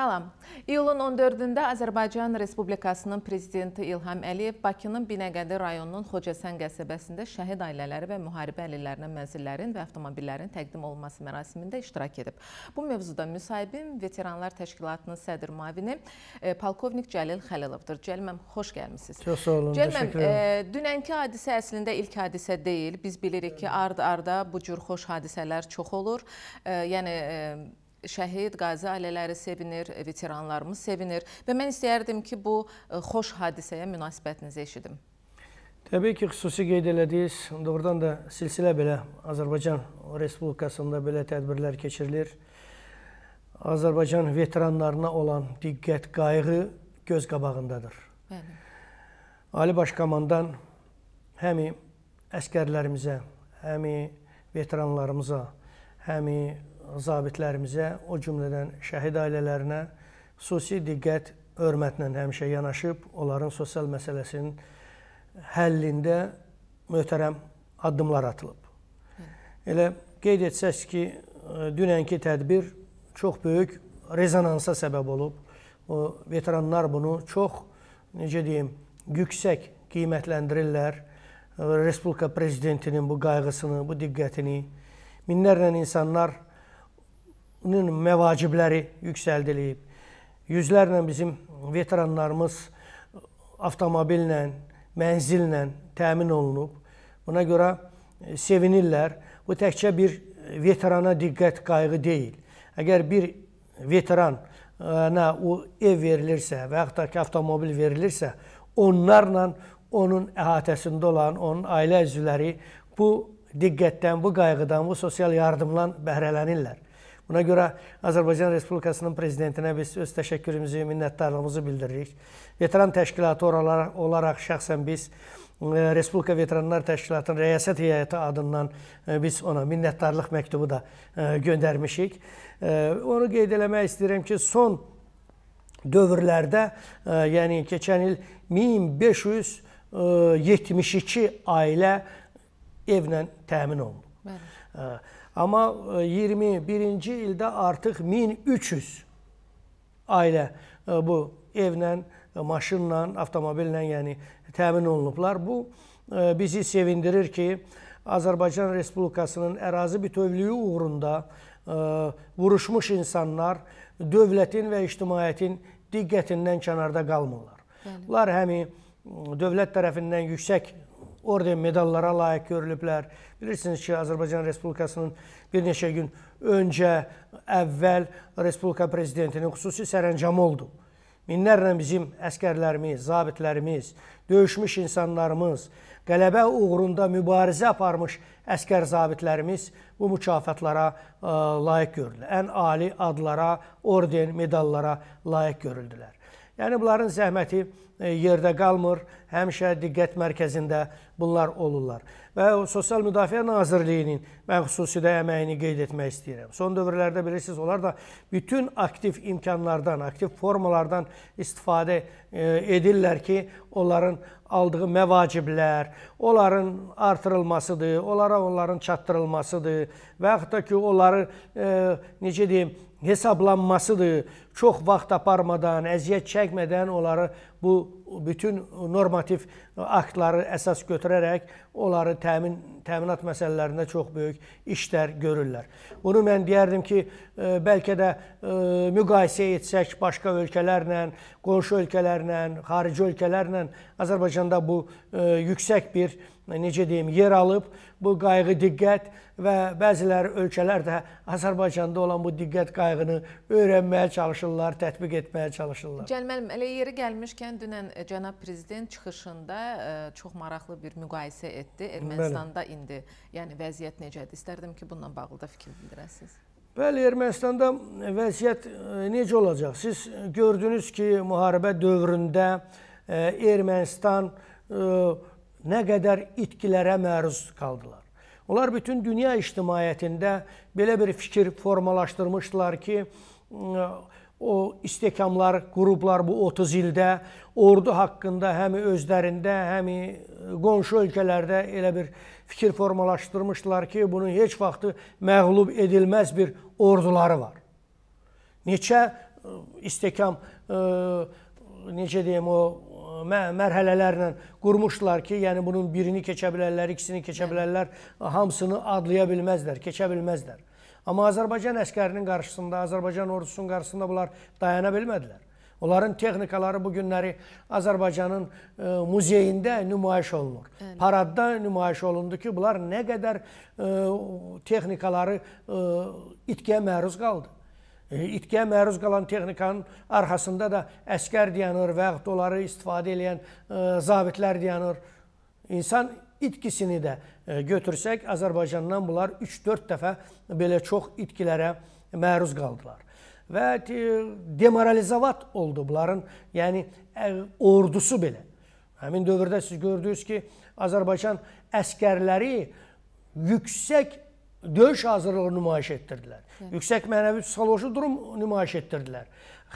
Salam. İyulun 14-də Azərbaycan Respublikasının prezidenti İlham Əliyev Bakının Binəqədi rayonunun Xocəsən qəsəbəsində şəhid ailələri və müharibə əlillərinə mənzillərin və avtomobillərin təqdim olunması mərasimində iştirak edib. Bu mövzuda müsahibim Veteranlar Təşkilatının sədr müavini e, polkovnik Cəlil Xəlilovdur. Cəlməm, xoş gəlmisiniz. Çox sağ olun, Cəlməm, təşəkkür edirəm. E, dünənki hadisə əslində ilk hadisə deyil. Biz bilirik ki, ard-arda bu cür xoş hadisələr çox olur. E, yəni şəhid, qazi ailələri sevinir, e, veteranlarımız sevinir və mən istəyərdim ki, bu e, xoş hadisəyə münasibətinizi eşidim. Təbii ki, xüsusi qeyd elədiniz. Doğrudan da silsilə belə Azərbaycan Respublikasında belə tədbirlər keçirilir. Azərbaycan veteranlarına olan diqqət, qayğı göz qabağındadır. Bəli. Ali Baş Komandan həmi əskərlərimizə, həmi veteranlarımıza, həmi zabitlərimizə, o cümlədən şəhid ailələrinə xüsusi diqqət, hörmətlə həmişə yanaşıb onların sosial məsələsinin həllində möhtərəm addımlar atılıb. Elə qeyd etsək ki, e, dünənki tədbir çox böyük rezonansa səbəb olub. O veteranlar bunu çox necə deyim, yüksək qiymətləndirirlər. E, Respublika prezidentinin bu qayğısını, bu diqqətini minlərlə insanlar məvacibləri yüksəldilib. Yüzlərlə bizim veteranlarımız avtomobillə, mənzillə təmin olunub. Buna görə e, sevinirlər. Bu təkcə bir e, veterana diqqət qayğı deyil. Əgər bir veteran e, nə o ev verilirsə və yaxud da ki, avtomobil verilirsə, onlarla onun əhatəsində olan, onun ailə üzvləri bu diqqətdən, bu qayğıdan, bu sosial yardımdan bəhrələnirlər. Buna görə Azərbaycan Respublikasının prezidentinə biz öz təşəkkürümüzü, minnətdarlığımızı bildiririk. Veteran təşkilatı oralar, olaraq şəxsən biz e, Respublika Veteranlar Təşkilatının rəyasət heyəti adından e, biz ona minnətdarlıq məktubu da e, göndərmişik. Onu qeyd eləmək istəyirəm ki, son dövrlərdə, yəni keçən il 1572 ailə evlə təmin olunub. Bəli. Amma 21-ci ildə artıq 1300 ailə bu evlə, e, maşınla, avtomobillə, yəni təmin olunublar. Bu e, bizi sevindirir ki, Azərbaycan Respublikasının ərazi bütövlüyü uğrunda e, vuruşmuş insanlar dövlətin və ictimaiyyətin diqqətindən kənarda qalmırlar. Bəli. Bunlar həmi dövlət tərəfindən yüksək orden medallara layiq görülüblər. Bilirsiniz ki, Azərbaycan Respublikasının bir neçə gün öncə, əvvəl Respublika prezidentinin xüsusi sərəncamı oldu. Minlərlə bizim əskərlərimiz, zabitlərimiz, döyüşmüş insanlarımız, qələbə uğrunda mübarizə aparmış əskər zabitlərimiz bu mükafatlara e, layiq görüldü. Ən ali adlara, orden, medallara layiq görüldülər. Yəni bunların zəhməti e, yerdə qalmır, həmişə diqqət mərkəzində bunlar olurlar. Və Sosial Müdafiə Nazirliyinin mən xüsusi də əməyini qeyd etmək istəyirəm. Son dövrlərdə bilirsiniz, onlar da bütün aktiv imkanlardan, aktiv formalardan istifadə e, edirlər ki, onların aldığı məvaciblər, onların artırılmasıdır, onlara onların çatdırılmasıdır və yaxud da ki, onları e, necə deyim, hesablanmasıdır. Çox vaxt aparmadan, əziyyət çəkmədən onları bu bütün normativ aktları əsas götürərək onları təmin təminat məsələlərində çox böyük işlər görürlər. Bunu mən deyərdim ki, e, bəlkə də e, müqayisə etsək başqa ölkələrlə, qonşu ölkələrlə, xarici ölkələrlə Azərbaycanda bu e, yüksək bir necə deyim, yer alıb. Bu qayğı diqqət və bəziləri ölkələr də Azərbaycanda olan bu diqqət qayğını öyrənməyə çalışırlar, tətbiq etməyə çalışırlar. Cəlməlim, elə yeri gəlmişkən dünən e, cənab prezident çıxışında ə, e, çox maraqlı bir müqayisə etdi. Ermənistanda Bəli. indi, yəni vəziyyət necədir? İstərdim ki, bununla bağlı da fikir bildirəsiniz. Bəli, Ermənistanda vəziyyət e, necə olacaq? Siz gördünüz ki, müharibə dövründə ə, Ermənistan ə, nə qədər itkilərə məruz qaldılar. Onlar bütün dünya ictimaiyyətində belə bir fikir formalaşdırmışdılar ki, o istehkamlar, qruplar bu 30 ildə ordu haqqında həm özlərində, həm qonşu ölkələrdə elə bir fikir formalaşdırmışdılar ki, bunun heç vaxtı məğlub edilməz bir orduları var. Neçə istehkam, necə deyim, o mərhələlərlə qurmuşdular ki, yəni bunun birini keçə bilərlər, ikisini keçə bilərlər, hamısını adlaya bilməzlər, keçə bilməzlər. Amma Azərbaycan əskərinin qarşısında, Azərbaycan ordusunun qarşısında bunlar dayana bilmədilər. Onların texnikaları bu günləri Azərbaycanın e, muzeyində nümayiş olunur. Əli. Paradda nümayiş olundu ki, bunlar nə qədər e, texnikaları e, itkiyə məruz qaldı. E, itkiyə məruz qalan texnikanın arxasında da əskər dayanır və yaxud onları istifadə edən e, zabitlər dayanır. İnsan itkisini də e, götürsək, Azərbaycandan bunlar 3-4 dəfə belə çox itkilərə məruz qaldılar. Və demoralizavat oldu bunların, yəni ordusu belə. Həmin dövrdə siz gördünüz ki, Azərbaycan əskərləri yüksək döyüş hazırlığı nümayiş etdirdilər. Hı. Yüksək mənəvi psixoloji durum nümayiş etdirdilər.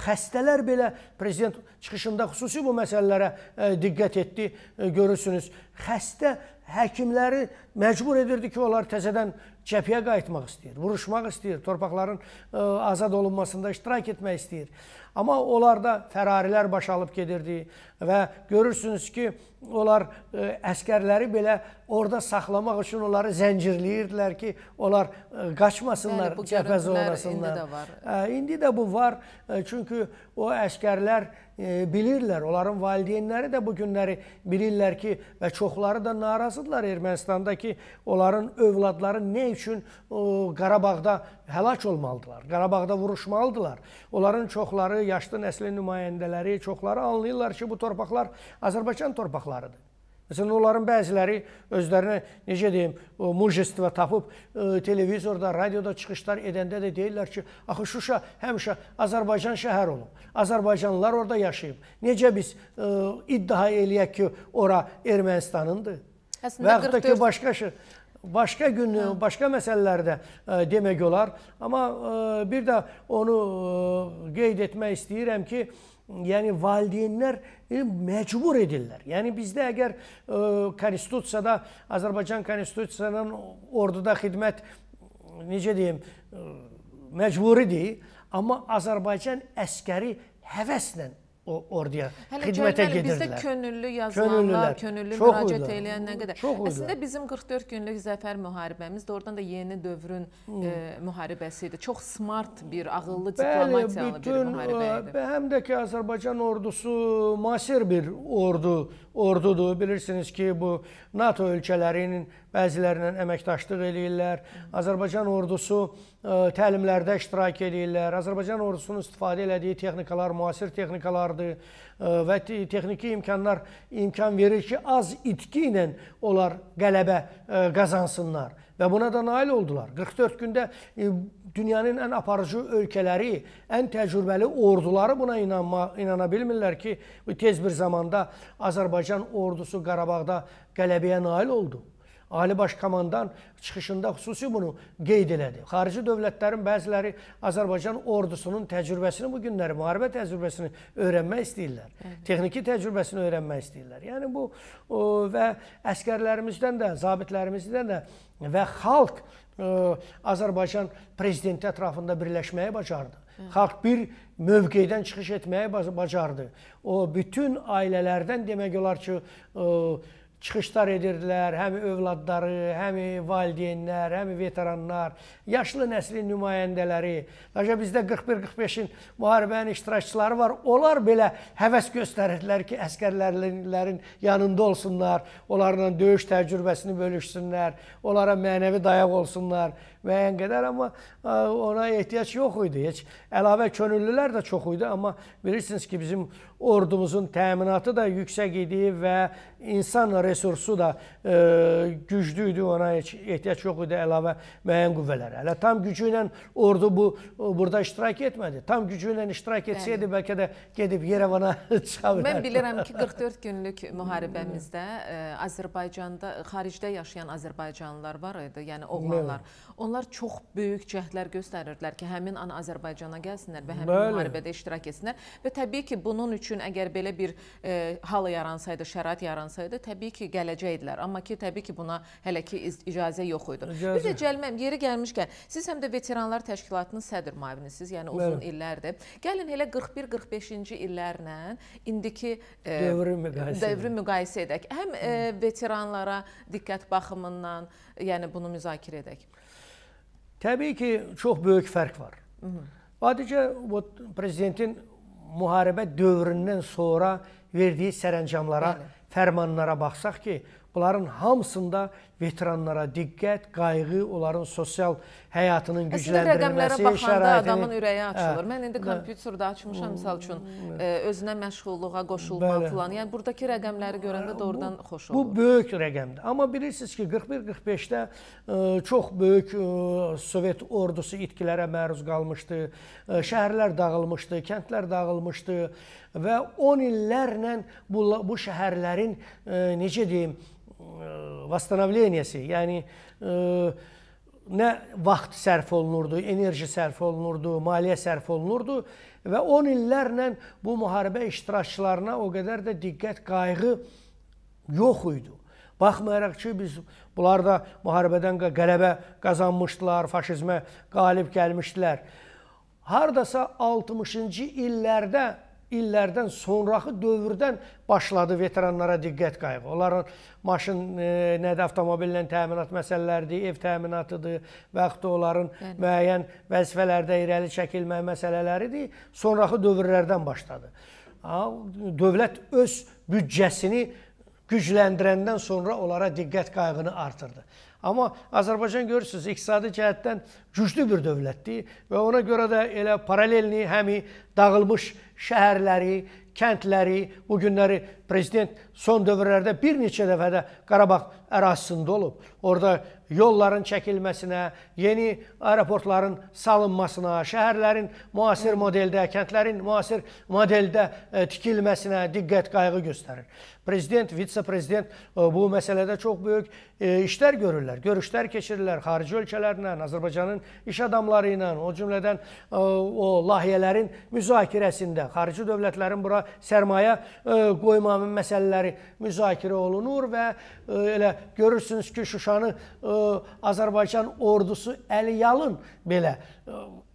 Xəstələr belə prezident çıxışında xüsusi bu məsələlərə ə, e, diqqət etdi, ə, e, görürsünüz. Xəstə həkimləri məcbur edirdi ki, onlar təzədən cəbhəyə qayıtmaq istəyir, vuruşmaq istəyir, torpaqların ə, e, azad olunmasında iştirak etmək istəyir. Amma onlarda fərarilər baş alıb gedirdi və görürsünüz ki, onlar ə, e, əskərləri belə orada saxlamaq üçün onları zəncirləyirdilər ki, onlar ə, e, qaçmasınlar, cəbhə zonasındalar. İndi də var. Ə, indi də bu var. Ə, çünki o əskərlər e, bilirlər, onların valideynləri də bu günləri bilirlər ki, və çoxları da narazıdırlar Ermənistandakı onların övladları nə üçün o, Qarabağda həlak olmalıdırlar, Qarabağda vuruşmalıdırlar. Onların çoxları, yaşlı nəslin nümayəndələri, çoxları anlayırlar ki, bu torpaqlar Azərbaycan torpaqlarıdır. Məsələn, onların bəziləri özlərinə, necə deyim, mujestiva tapıb ə, e, televizorda, radioda çıxışlar edəndə də deyirlər ki, axı Şuşa həmişə Azərbaycan şəhər olub. Azərbaycanlılar orada yaşayıb. Necə biz ə, e, iddia eləyək ki, ora Ermənistanındır? Əslində, Və yaxud da ki, başqa şey başqa gün, Hı. Hə. başqa məsələlərdə e, demək olar. Amma bir də onu qeyd etmək istəyirəm ki, yəni valideynlər e, məcbur edirlər. Yəni bizdə əgər e, konstitusiyada Azərbaycan konstitusiyasının orduda xidmət necə deyim e, məcburidir, amma Azərbaycan əskəri həvəslə o orduya Hələ xidmətə gedirdilər. Bizdə könüllü yazılanlar, könüllü çox müraciət edən nə qədər. Çox Əslində bizim 44 günlük zəfər müharibəmiz doğrudan da yeni dövrün hmm. e, müharibəsi idi. Çox smart bir, ağıllı diplomatiyalı bütün, bir müharibə e, idi. Həm də ki Azərbaycan ordusu müasir bir ordu idi ordudur. Bilirsiniz ki, bu NATO ölkələrinin bəzilərinin əməkdaşlıq eləyirlər. Azərbaycan ordusu ə, e, təlimlərdə iştirak eləyirlər. Azərbaycan ordusunun istifadə elədiyi texnikalar müasir texnikalardır və texniki imkanlar imkan verir ki, az itki ilə onlar qələbə qazansınlar və buna da nail oldular. 44 gündə dünyanın ən aparıcı ölkələri, ən təcrübəli orduları buna inanma, inana bilmirlər ki, tez bir zamanda Azərbaycan ordusu Qarabağda qələbəyə nail oldu. Ali Baş Komandan çıxışında xüsusi bunu qeyd elədi. Xarici dövlətlərin bəziləri Azərbaycan ordusunun təcrübəsini bu günləri, müharibə təcrübəsini öyrənmək istəyirlər. Hı -hı. Texniki təcrübəsini öyrənmək istəyirlər. Yəni bu o, və əskərlərimizdən də, zabitlərimizdən də və xalq ə, Azərbaycan prezidenti ətrafında birləşməyi bacardı. Hı. Xalq bir mövqeydən çıxış etməyi bacardı. O bütün ailələrdən demək olar ki, ə, çıxışlar edirdilər, həmi övladları, həmi valideynlər, həmi veteranlar, yaşlı nəslin nümayəndələri. Daca bizdə 41-45-in müharibənin iştirakçıları var. Onlar belə həvəs göstərirdilər ki, əskərlərin yanında olsunlar, onlarla döyüş təcrübəsini bölüşsünlər, onlara mənəvi dayaq olsunlar müəyyən qədər, amma ona ehtiyac yox idi. Heç əlavə könüllülər də çox idi, amma bilirsiniz ki, bizim ordumuzun təminatı da yüksək idi və insan resursu da e, güclü idi. Ona heç ehtiyac yox idi əlavə müəyyən qüvvələrə. Hələ tam gücü ilə ordu bu burada iştirak etmədi. Tam gücü ilə iştirak etsəydi bəlkə də gedib Yerevana çıxa bilərdi. Mən bilirəm ki, 44 günlük müharibəmizdə Azərbaycanda xaricdə yaşayan azərbaycanlılar var idi, yəni oğlanlar. Onlar onlar çox böyük cəhdlər göstərirdilər ki, həmin an Azərbaycana gəlsinlər və həmin Bəli. müharibədə iştirak etsinlər və təbii ki, bunun üçün əgər belə bir e, hal yaransaydı, şərait yaransaydı, təbii ki, gələcəkdilər. Amma ki, təbii ki, buna hələ ki icazə yox idi. İcazə. Bir də gəlməm, yeri gəlmişkən, siz həm də veteranlar təşkilatının sədr müavinisiz, yəni uzun Bəli. illərdir. Gəlin elə 41-45-ci illərlə indiki e, dövrü müqayisə, dövrü müqayisə edək. Həm e, veteranlara diqqət baxımından, yəni bunu müzakirə edək. Təbii ki, çox böyük fərq var. Sadəcə prezidentin müharibə dövründən sonra verdiyi sərəncamlara, Bəli. fərmanlara baxsaq ki, bunların hamısında veteranlara diqqət, qayğı, onların sosial həyatının gücləndirilməsi, şəraitini... Əslində rəqəmlərə baxanda adamın ürəyi açılır. Ə, Mən indi hə. kompüterdə açmışam, misal hmm. üçün, ə, hmm. e, özünə məşğulluğa qoşulma bəli. filan. Yəni, buradakı rəqəmləri görəndə hə, doğrudan bu, xoş olur. Bu böyük rəqəmdir. Amma bilirsiniz ki, 41-45-də e, çox böyük ə, e, Sovet ordusu itkilərə məruz qalmışdı, ə, şəhərlər dağılmışdı, kəndlər dağılmışdı və 10 illərlə bu, bu şəhərlərin, ə, necə deyim, vastonavleniyası, yəni nə vaxt sərf olunurdu, enerji sərf olunurdu, maliyyə sərf olunurdu və 10 illərlə bu müharibə iştirakçılarına o qədər də diqqət, qayğı yox idi. Baxmayaraq ki, biz bunlar da müharibədən qələbə qazanmışdılar, faşizmə qalib gəlmişdilər. Hardasa 60-cı illərdə illərdən sonrakı dövrdən başladı veteranlara diqqət qayğı. Onların maşın e, nədir, avtomobillə təminat məsələləridir, ev təminatıdır və yaxud da onların Bəli. müəyyən vəzifələrdə irəli çəkilmək məsələləridir. Sonrakı dövrlərdən başladı. Ha, dövlət öz büdcəsini gücləndirəndən sonra onlara diqqət qayğını artırdı. Amma Azərbaycan görürsünüz, iqtisadi cəhətdən güclü bir dövlətdir və ona görə də elə paralelni həmi dağılmış şəhərləri, kəndləri, bu günləri prezident son dövrlərdə bir neçə dəfə də Qarabağ ərazisində olub. Orda yolların çəkilməsinə, yeni aeroportların salınmasına, şəhərlərin müasir modeldə, kəndlərin müasir modeldə e, tikilməsinə diqqət qayğı göstərir. Prezident, vitse-prezident e, bu məsələdə çox böyük e, işlər görürlər, görüşlər keçirirlər xarici ölkələrlə, Azərbaycanın iş adamları ilə, o cümlədən o layihələrin müzakirəsində xarici dövlətlərin bura sərmayə qoymanın məsələləri müzakirə olunur və elə görürsünüz ki, Şuşanı Azərbaycan ordusu əliyalın belə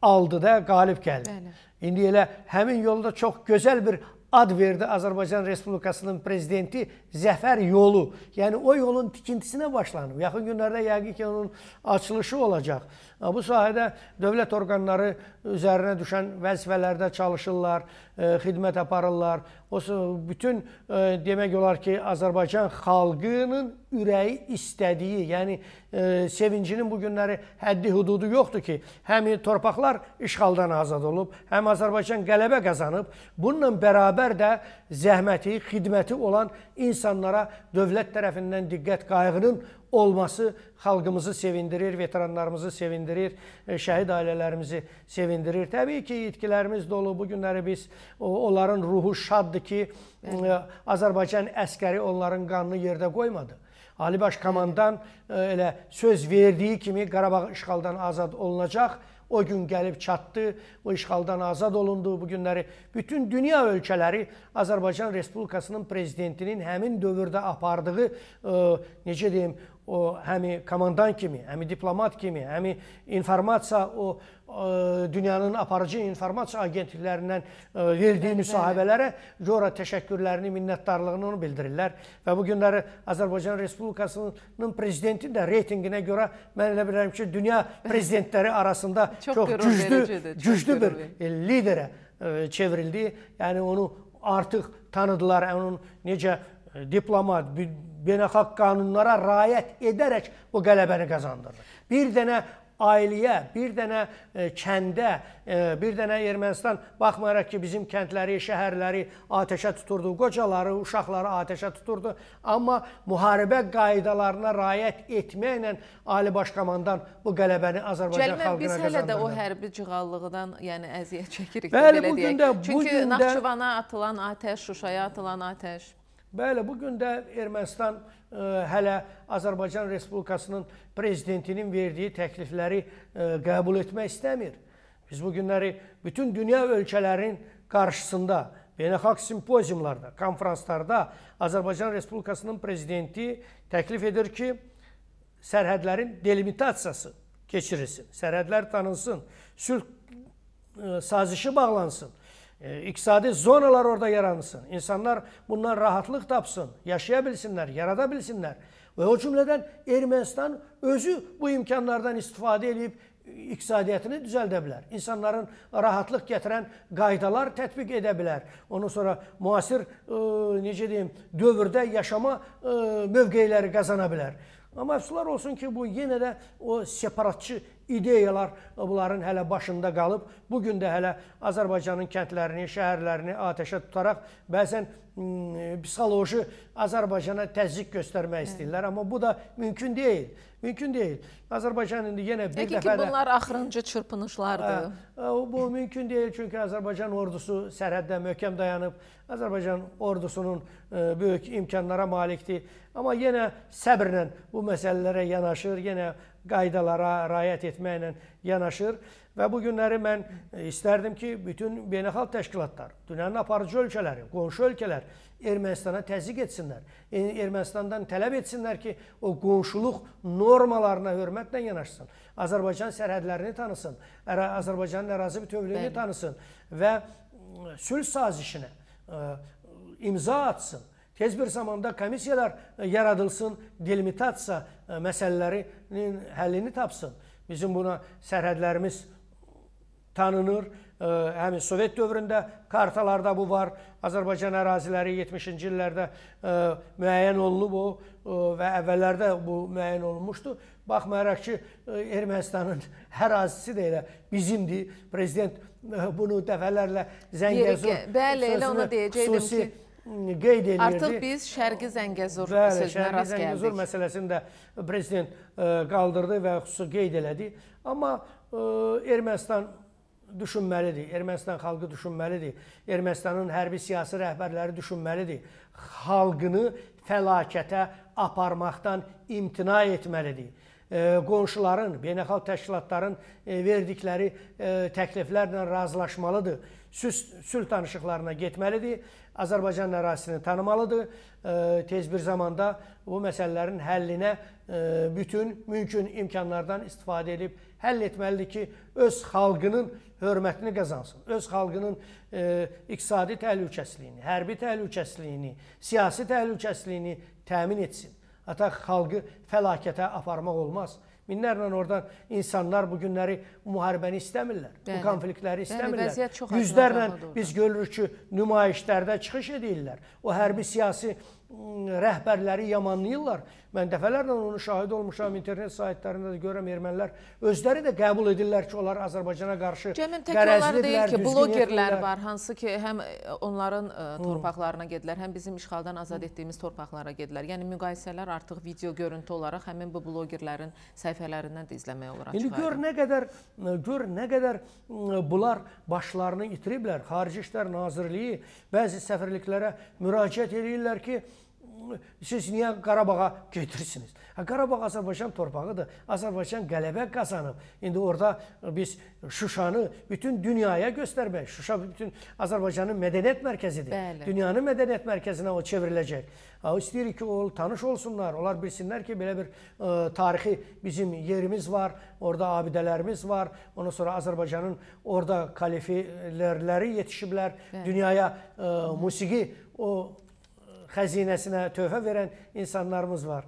aldı da, qalib gəldi. Bəli. İndi elə həmin yolda çox gözəl bir ad verdi Azərbaycan Respublikasının prezidenti Zəfər yolu. Yəni o yolun tikintisinə başlanıb. Yaxın günlərdə yəqin ki, onun açılışı olacaq. Bu sahədə dövlət orqanları üzərinə düşən vəzifələrdə çalışırlar. E, xidmət aparırlar. O bütün e, demək olar ki, Azərbaycan xalqının ürəyi istədiyi, yəni e, sevincinin bu günləri həddi hududu yoxdur ki, həm torpaqlar işğaldan azad olub, həm Azərbaycan qələbə qazanıb. Bununla bərabər də zəhməti, xidməti olan insanlara dövlət tərəfindən diqqət qayğının olması xalqımızı sevindirir, veteranlarımızı sevindirir, e, şəhid ailələrimizi sevindirir. Təbii ki, itkilərimiz dolu. Bu günləri biz onların ruhu şaddır ki, e, Azərbaycan əskəri onların qanını yerdə qoymadı. Ali Baş Komandan e, elə söz verdiyi kimi Qarabağ işğaldan azad olunacaq. O gün gəlib çatdı, o işğaldan azad olundu. Bu günləri bütün dünya ölkələri Azərbaycan Respublikasının prezidentinin həmin dövrdə apardığı, necə deyim, o həmi komandan kimi, həmi diplomat kimi, həmi informasiya o ə, dünyanın aparıcı informasiya agentliklərindən ə, e, verdiyi müsahibələrə görə təşəkkürlərini, minnətdarlığını bildirirlər və bu günləri Azərbaycan Respublikasının prezidenti də reytinqinə görə mən elə bilərəm ki, dünya prezidentləri arasında çox, çox güclü, vericidir, çox güclü bir e, liderə ə, e, çevrildi. Yəni onu artıq tanıdılar, onun necə diplomat, beynəlxalq qanunlara riayət edərək bu qələbəni qazandırdı. Bir dənə ailəyə, bir dənə e, kəndə, e, bir dənə Ermənistan baxmayaraq ki, bizim kəndləri, şəhərləri atəşə tuturdu, qocaları, uşaqları atəşə tuturdu, amma müharibə qaydalarına riayət etməklə Ali Baş Komandan bu qələbəni Azərbaycan Cəlmə, xalqına qazandırdı. Cəlmə, biz hələ də o hərbi cığallığından, yəni əziyyət çəkirik Bəli, belə deyək. Də, Çünki də... Naxçıvana atılan atəş, Şuşaya atılan atəş Bəli, bu gün də Ermənistan ə, e, hələ Azərbaycan Respublikasının prezidentinin verdiyi təklifləri ə, e, qəbul etmək istəmir. Biz bu günləri bütün dünya ölkələrinin qarşısında beynəlxalq simpoziumlarda, konfranslarda Azərbaycan Respublikasının prezidenti təklif edir ki, sərhədlərin delimitasiyası keçirilsin, sərhədlər tanınsın, sülh ə, e, sazişi bağlansın. E, iqtisadi zonalar orada yaransın. İnsanlar bundan rahatlıq tapsın, yaşaya bilsinlər, yarada bilsinlər. Və o cümlədən Ermənistan özü bu imkanlardan istifadə edib e, iqtisadiyyatını düzəldə bilər. İnsanların rahatlıq gətirən qaydalar tətbiq edə bilər. Ondan sonra müasir e, necə deyim, dövrdə yaşama e, mövqeyləri qazana bilər. Amma əfsuslar olsun ki, bu yenə də o separatçı ideyalar bunların hələ başında qalıb. Bu gün də hələ Azərbaycanın kəndlərini, şəhərlərini atəşə tutaraq bəzən psixoloji Azərbaycana təzyiq göstərmək istəyirlər, amma bu da mümkün deyil. Mümkün deyil. Azərbaycan indi yenə bir Peki dəfə ki, də... bunlar axırıncı çırpınışlardır. Hə, bu mümkün deyil, çünki Azərbaycan ordusu sərhəddə möhkəm dayanıb. Azərbaycan ordusunun böyük imkanlara malikdir. Amma yenə səbrlə bu məsələlərə yanaşır, yenə qaydalara riayət etməklə yanaşır və bu günləri mən istərdim ki, bütün beynəlxalq təşkilatlar, dünyanın aparıcı ölkələri, qonşu ölkələr Ermənistana təzyiq etsinlər. E, Ermənistandan tələb etsinlər ki, o qonşuluq normalarına hörmətlə yanaşsın. Azərbaycan sərhədlərini tanısın, Azərbaycanın ərazi bütövlüyünü tanısın və sülh sazişinə e, imza atsın Tez bir zamanda komissiyalar e, yaradılsın, delimitasiya e, məsələlərinin həllini tapsın. Bizim buna sərhədlərimiz tanınır. E, həmin Sovet dövründə kartalarda bu var. Azərbaycan əraziləri 70-ci illərdə müəyyən olunub o və əvvəllərdə bu müəyyən olunmuşdu. Baxmayaraq ki, Ermənistanın hər ərazisi də elə bizimdir. Prezident bunu dəfələrlə Zəngəzur Bəli, elə onu deyəcəydim ki, qeyd edirdi. Artıq biz Şərqi Zəngəzur Bəli, sözünə rast gəldik. Bəli, Şərqi Zəngəzur məsələsini də prezident e, qaldırdı və xüsusi qeyd elədi. Amma e, Ermənistan düşünməlidir. Ermənistan xalqı düşünməlidir. Ermənistanın hərbi siyasi rəhbərləri düşünməlidir. Xalqını fəlakətə aparmaqdan imtina etməlidir. E, qonşuların, beynəlxalq təşkilatların verdikləri təkliflərlə razılaşmalıdır sülh danışıqlarına getməlidir. Azərbaycan ərazisini tanımalıdır. E, tez bir zamanda bu məsələlərin həllinə e, bütün mümkün imkanlardan istifadə edib həll etməlidir ki, öz xalqının hörmətini qazansın. Öz xalqının e, iqtisadi təhlükəsizliyini, hərbi təhlükəsizliyini, siyasi təhlükəsizliyini təmin etsin. Ata xalqı fəlakətə aparmaq olmaz. Minlərlə oradan insanlar bu günləri müharibəni istəmirlər. Bəli. Bu konfliktləri istəmirlər. Bəli, Yüzlərlə biz görürük ki, nümayişlərdə çıxış edirlər. O hərbi siyasi rəhbərləri yamanlayırlar. Mən dəfələrlə onu şahid olmuşam, internet saytlarında da görürəm ermənilər. Özləri də qəbul edirlər ki, onlar Azərbaycana qarşı Cəmin təkrar deyil ki, blogerlər var, hansı ki, həm onların ə, torpaqlarına gedilər, həm bizim işğaldan azad etdiyimiz torpaqlara gedilər. Yəni müqayisələr artıq video görüntü olaraq həmin bu blogerlərin səhifələrindən də izləmək olaraq çıxarır. İndi gör nə qədər gör nə qədər bunlar başlarını itiriblər. Xarici İşlər Nazirliyi bəzi səfirliklərə müraciət edirlər ki, siz niyə Qarabağa gedirsiniz? Hə, Qarabağ Azərbaycan torpağıdır. Azərbaycan qələbə qazanıb. İndi orada biz Şuşanı bütün dünyaya göstərmək, Şuşa bütün Azərbaycanın mədəniyyət mərkəzidir. Bəli. Dünyanın mədəniyyət mərkəzinə o çevriləcək. Ha, istəyirik ki, o tanış olsunlar, onlar bilsinlər ki, belə bir ə, e, tarixi bizim yerimiz var, orada abidələrimiz var. Ondan sonra Azərbaycanın orada kalifilərləri yetişiblər, Bəli. dünyaya ə, e, musiqi o xəzinəsinə töhfə verən insanlarımız var.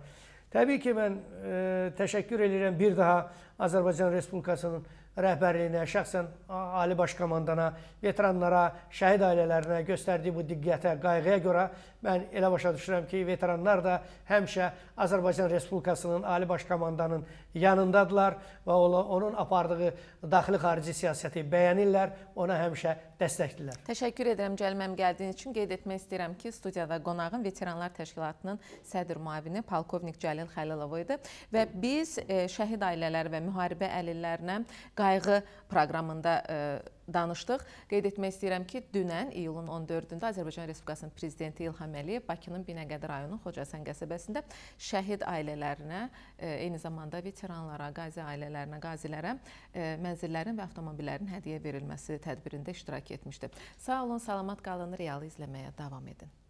Təbii ki, mən e, təşəkkür edirəm bir daha Azərbaycan Respublikasının rəhbərliyinə, şəxsən Ali Baş Komandana, veteranlara, şəhid ailələrinə göstərdiyi bu diqqətə, qayğıya görə mən elə başa düşürəm ki, veteranlar da həmişə Azərbaycan Respublikasının Ali Baş Komandanın yanındadılar və onun apardığı daxili-xarici siyasəti bəyənirlər, ona həmişə dəstəkdirlər. Təşəkkür edirəm cəlməm gəldiyiniz üçün. Qeyd etmək istəyirəm ki, studiyada qonağın Veteranlar Təşkilatının sədr müavini Polkovnik Cəlil Xəlilov idi və biz e, şəhid ailələri və müharibə əlillərinə qayğı proqramında çalışıyoruz e, danışdıq. Qeyd etmək istəyirəm ki, dünən iyulun 14-də Azərbaycan Respublikasının prezidenti İlham Əliyev Bakının Binəqədi rayonu Xocasən qəsəbəsində şəhid ailələrinə, e, eyni zamanda veteranlara, qazi ailələrinə, qazilərə e, mənzillərin və avtomobillərin hədiyyə verilməsi tədbirində iştirak etmişdi. Sağ olun, salamat qalın, realı izləməyə davam edin.